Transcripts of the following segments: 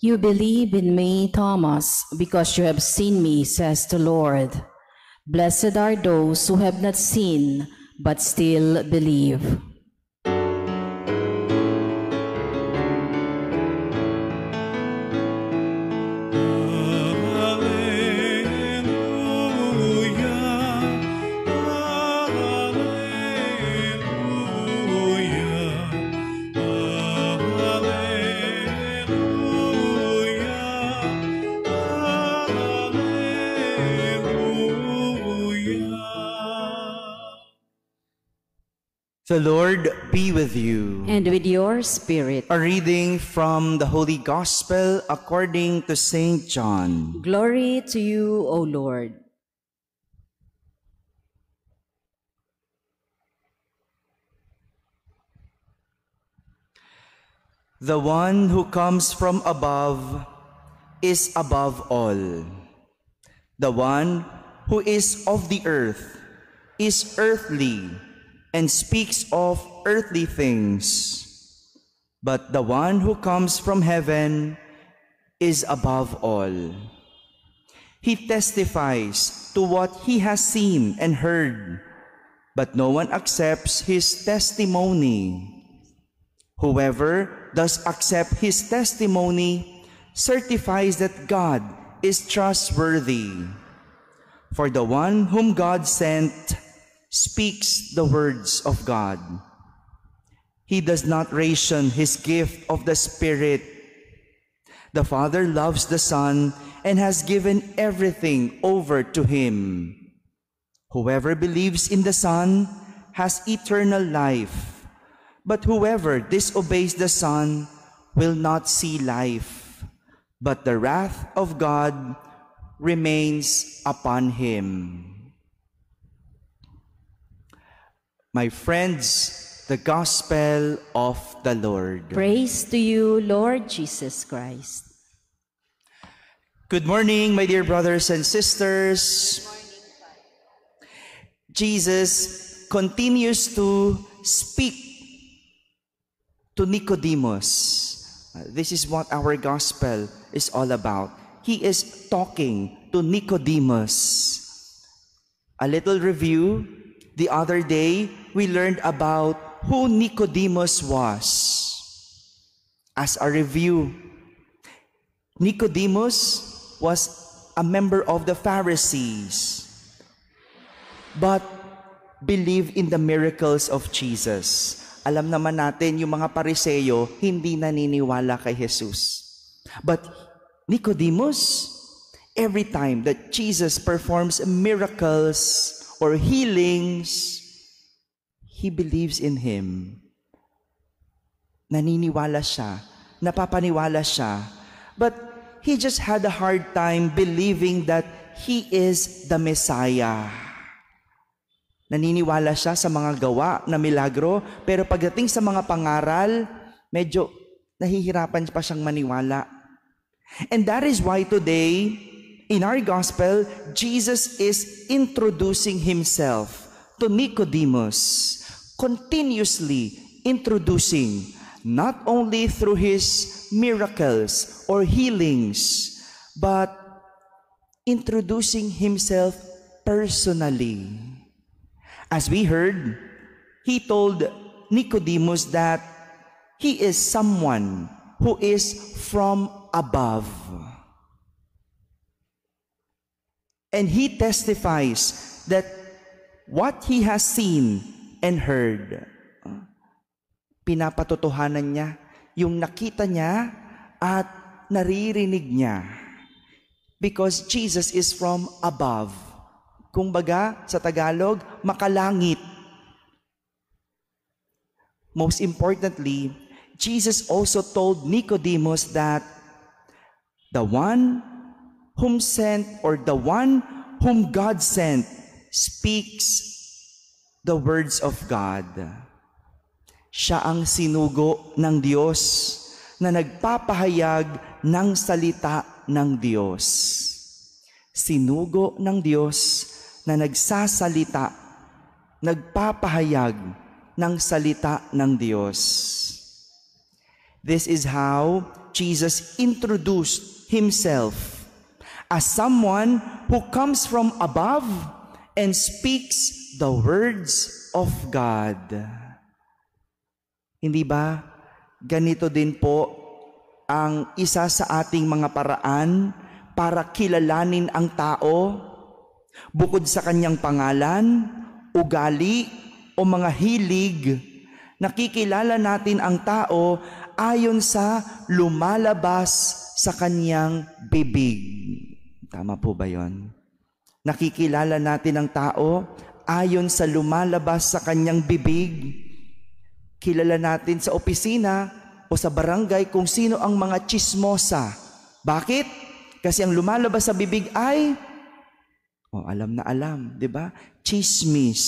You believe in me, Thomas, because you have seen me, says the Lord. Blessed are those who have not seen, but still believe. The Lord be with you. And with your spirit. A reading from the Holy Gospel according to St. John. Glory to you, O Lord. The one who comes from above is above all. The one who is of the earth is earthly and speaks of earthly things. But the one who comes from heaven is above all. He testifies to what he has seen and heard, but no one accepts his testimony. Whoever does accept his testimony certifies that God is trustworthy. For the one whom God sent speaks the words of God. He does not ration his gift of the Spirit. The Father loves the Son and has given everything over to him. Whoever believes in the Son has eternal life, but whoever disobeys the Son will not see life, but the wrath of God remains upon him. My friends, the gospel of the Lord. Praise to you, Lord Jesus Christ. Good morning, my dear brothers and sisters. Jesus continues to speak to Nicodemus. Uh, this is what our gospel is all about. He is talking to Nicodemus. A little review The other day, we learned about who Nicodemus was. As a review, Nicodemus was a member of the Pharisees, but believed in the miracles of Jesus. Alam naman natin, yung mga pariseyo, hindi naniniwala kay Jesus. But Nicodemus, every time that Jesus performs miracles, or healings, he believes in Him. Naniniwala siya, napapaniwala siya, but he just had a hard time believing that He is the Messiah. Naniniwala siya sa mga gawa na milagro, pero pagdating sa mga pangaral, medyo nahihirapan pa siyang maniwala. And that is why today, In our gospel, Jesus is introducing himself to Nicodemus, continuously introducing not only through his miracles or healings, but introducing himself personally. As we heard, he told Nicodemus that he is someone who is from above. And he testifies that what he has seen and heard, pinapatotohanan niya yung nakita niya at naririnig niya. Because Jesus is from above. Kung baga, sa Tagalog, makalangit. Most importantly, Jesus also told Nicodemus that the one whom sent or the one whom God sent speaks the words of God. Siya ang sinugo ng Diyos na nagpapahayag ng salita ng Diyos. Sinugo ng Diyos na nagsasalita, nagpapahayag ng salita ng Diyos. This is how Jesus introduced Himself as someone who comes from above and speaks the words of God. Hindi ba? Ganito din po ang isa sa ating mga paraan para kilalanin ang tao bukod sa kanyang pangalan, ugali o mga hilig. Nakikilala natin ang tao ayon sa lumalabas sa kanyang bibig. Tama po ba yon? Nakikilala natin ang tao ayon sa lumalabas sa kanyang bibig. Kilala natin sa opisina o sa barangay kung sino ang mga chismosa. Bakit? Kasi ang lumalabas sa bibig ay oh, alam na alam, 'di ba? Chismis.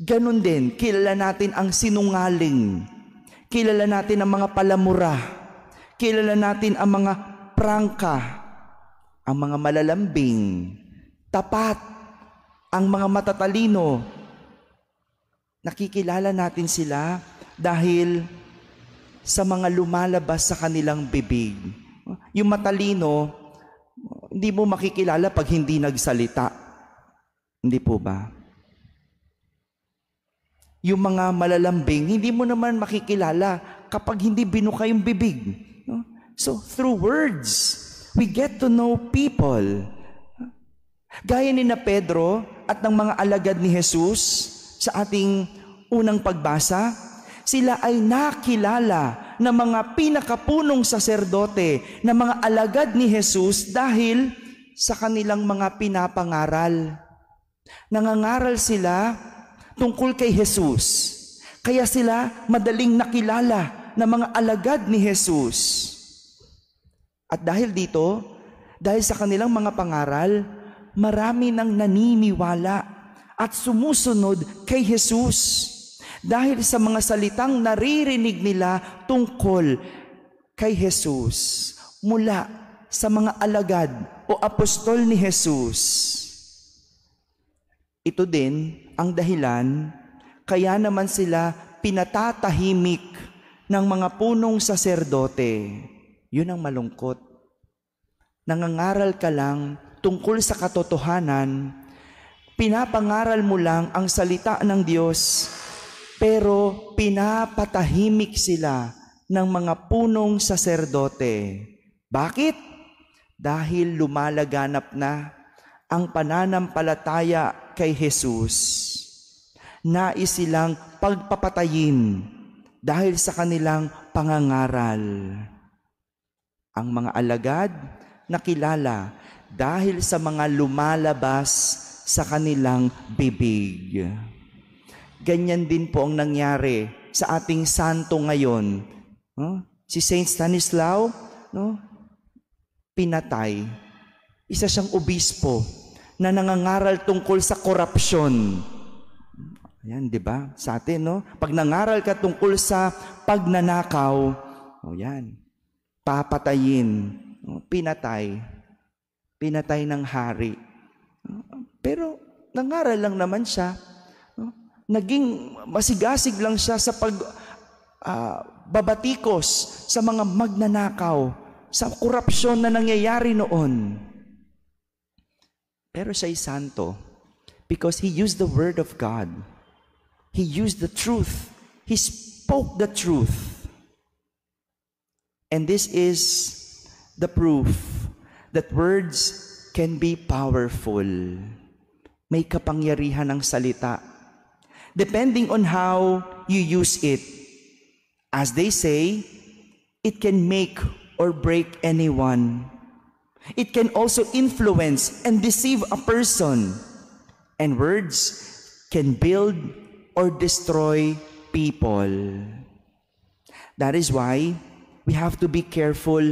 Ganon din, kilala natin ang sinungaling. Kilala natin ang mga palamura. Kilala natin ang mga prangka ang mga malalambing, tapat, ang mga matatalino. Nakikilala natin sila dahil sa mga lumalabas sa kanilang bibig. Yung matalino, hindi mo makikilala pag hindi nagsalita. Hindi po ba? Yung mga malalambing, hindi mo naman makikilala kapag hindi binuka yung bibig. So, through words, we get to know people. Gaya ni na Pedro at ng mga alagad ni Jesus sa ating unang pagbasa, sila ay nakilala ng mga pinakapunong saserdote na mga alagad ni Jesus dahil sa kanilang mga pinapangaral. Nangangaral sila tungkol kay Jesus. Kaya sila madaling nakilala ng mga alagad ni Jesus. At dahil dito, dahil sa kanilang mga pangaral, marami nang naniniwala at sumusunod kay Jesus dahil sa mga salitang naririnig nila tungkol kay Jesus mula sa mga alagad o apostol ni Jesus. Ito din ang dahilan kaya naman sila pinatatahimik ng mga punong saserdote yun ang malungkot. Nangangaral ka lang tungkol sa katotohanan, pinapangaral mo lang ang salita ng Diyos, pero pinapatahimik sila ng mga punong saserdote. Bakit? Dahil lumalaganap na ang pananampalataya kay Jesus. Nais silang pagpapatayin dahil sa kanilang pangangaral ang mga alagad nakilala dahil sa mga lumalabas sa kanilang bibig. Ganyan din po ang nangyari sa ating santo ngayon. No? Si Saint Stanislaw, no? pinatay. Isa siyang obispo na nangangaral tungkol sa korupsyon. Ayan, di ba? Sa atin, no? Pag nangaral ka tungkol sa pagnanakaw, o oh, yan, papatayin. Oh, pinatay. Pinatay ng hari. Pero nangaral lang naman siya. Oh, naging masigasig lang siya sa pag uh, babatikos sa mga magnanakaw, sa korupsyon na nangyayari noon. Pero siya'y santo because he used the word of God. He used the truth. He spoke the truth. And this is the proof that words can be powerful. May kapangyarihan ang salita. Depending on how you use it. As they say, it can make or break anyone. It can also influence and deceive a person. And words can build or destroy people. That is why we have to be careful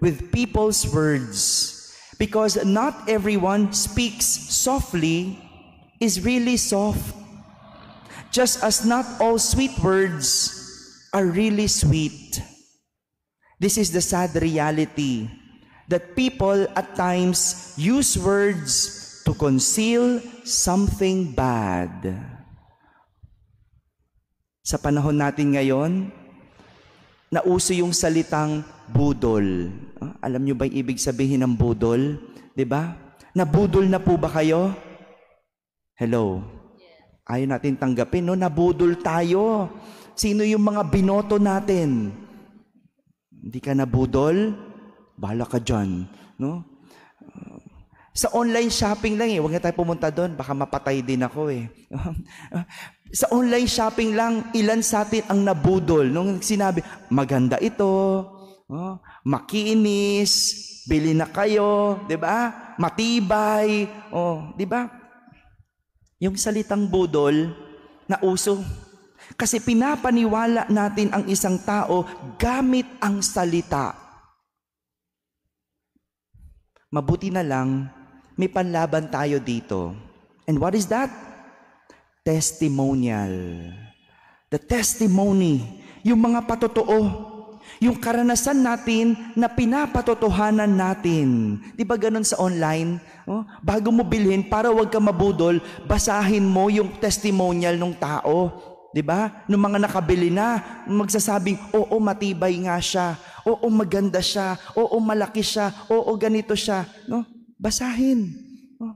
with people's words because not everyone speaks softly is really soft. Just as not all sweet words are really sweet. This is the sad reality that people at times use words to conceal something bad. Sa panahon natin ngayon, nauso yung salitang budol. Ah, alam nyo ba yung ibig sabihin ng budol? ba? Diba? Nabudol na po ba kayo? Hello? Ayaw natin tanggapin, no? Nabudol tayo. Sino yung mga binoto natin? Hindi ka nabudol? Bala ka dyan, no? Sa online shopping lang eh, huwag na tayo pumunta doon, baka mapatay din ako eh. sa online shopping lang, ilan sa atin ang nabudol nung sinabi, maganda ito, oh, makinis, bili na kayo, 'di ba? Matibay, oh, 'di ba? Yung salitang budol na uso kasi pinapaniwala natin ang isang tao gamit ang salita. Mabuti na lang may panlaban tayo dito. And what is that? Testimonial. The testimony. Yung mga patotoo. Yung karanasan natin na pinapatotohanan natin. Di ba ganun sa online? Oh, bago mo bilhin, para wag ka mabudol, basahin mo yung testimonial ng tao. Di ba? Nung mga nakabili na, magsasabing, oo, matibay nga siya. Oo, maganda siya. Oo, malaki siya. Oo, ganito siya. No? Basahin. Oh.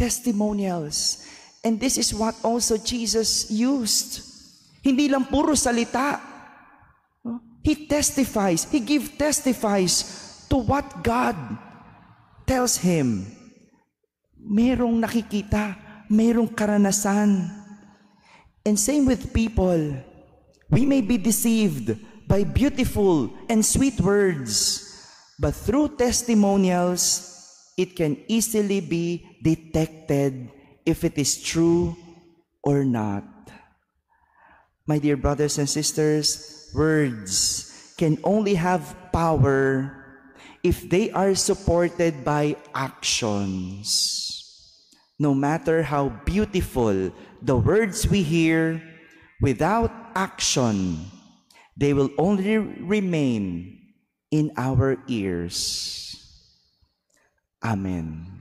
Testimonials. And this is what also Jesus used. Hindi lang puro salita. Oh. He testifies. He give testifies to what God tells him. Merong nakikita. Merong karanasan. And same with people. We may be deceived by beautiful and sweet words But through testimonials, it can easily be detected if it is true or not. My dear brothers and sisters, words can only have power if they are supported by actions. No matter how beautiful the words we hear, without action, they will only remain in our ears. Amen.